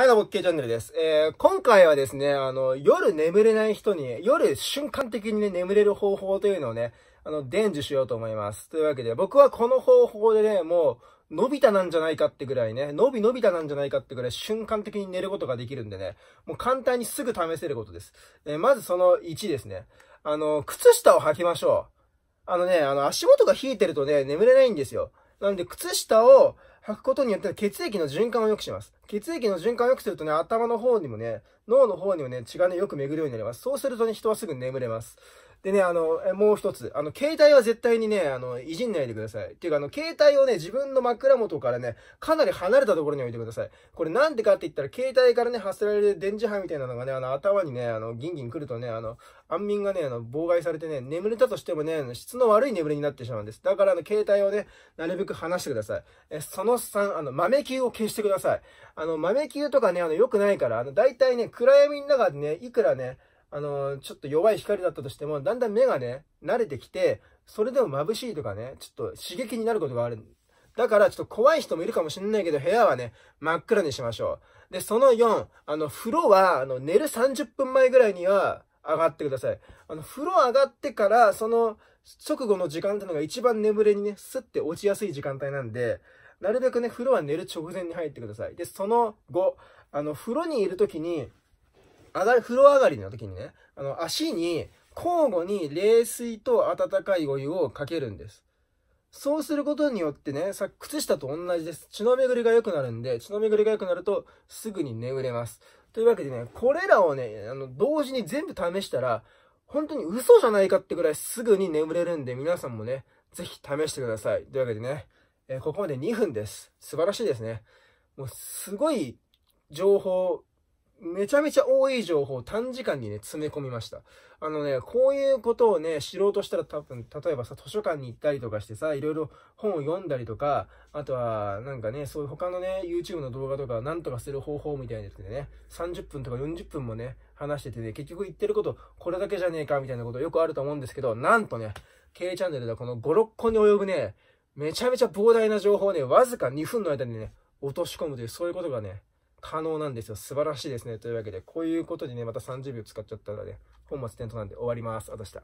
はい、どうも、K チャンネルです。えー、今回はですね、あの、夜眠れない人に、夜瞬間的にね、眠れる方法というのをね、あの、伝授しようと思います。というわけで、僕はこの方法でね、もう、のび太なんじゃないかってぐらいね、のびのびたなんじゃないかってぐらい瞬間的に寝ることができるんでね、もう簡単にすぐ試せることです。えー、まずその1ですね。あの、靴下を履きましょう。あのね、あの、足元が冷えてるとね、眠れないんですよ。なんで、靴下を、履くことによって血液の循環を良くします。血液の循環を良くするとね、頭の方にもね、脳の方にもね、血がね、よく巡るようになります。そうするとね、人はすぐ眠れます。でね、あの、もう一つ、あの、携帯は絶対にね、あの、いじんないでください。っていうか、あの、携帯をね、自分の枕元からね、かなり離れたところに置いてください。これなんでかって言ったら、携帯からね、発せられる電磁波みたいなのがね、あの、頭にね、あの、ギンギン来るとね、あの、安眠がね、あの、妨害されてね、眠れたとしてもね、質の悪い眠りになってしまうんです。だから、あの、携帯をね、なるべく離してください。え、その3、あの、豆球を消してください。あの、豆球とかね、あの、良くないから、あの、大体ね、暗闇の中でね、いくらね、あの、ちょっと弱い光だったとしても、だんだん目がね、慣れてきて、それでも眩しいとかね、ちょっと刺激になることがある。だからちょっと怖い人もいるかもしれないけど、部屋はね、真っ暗にしましょう。で、その4、あの、風呂は、あの、寝る30分前ぐらいには上がってください。あの、風呂上がってから、その、直後の時間ってのが一番眠れにね、スッて落ちやすい時間帯なんで、なるべくね、風呂は寝る直前に入ってください。で、その5、あの、風呂にいる時に、上がり、風呂上がりの時にね、あの、足に交互に冷水と温かいお湯をかけるんです。そうすることによってね、さ、靴下と同じです。血の巡りが良くなるんで、血の巡りが良くなると、すぐに眠れます。というわけでね、これらをね、あの、同時に全部試したら、本当に嘘じゃないかってぐらいすぐに眠れるんで、皆さんもね、ぜひ試してください。というわけでね、えー、ここまで2分です。素晴らしいですね。もう、すごい情報めちゃめちゃ多い情報を短時間にね、詰め込みました。あのね、こういうことをね、知ろうとしたら多分、例えばさ、図書館に行ったりとかしてさ、いろいろ本を読んだりとか、あとは、なんかね、そういう他のね、YouTube の動画とか、なんとかする方法みたいなやでね、30分とか40分もね、話しててね、結局言ってること、これだけじゃねえか、みたいなことよくあると思うんですけど、なんとね、K チャンネルではこの5、6個に及ぶね、めちゃめちゃ膨大な情報をね、わずか2分の間にね、落とし込むという、そういうことがね、可能なんですよ。素晴らしいですね。というわけで、こういうことでね、また30秒使っちゃったらね、本末転倒なんで終わります。私た。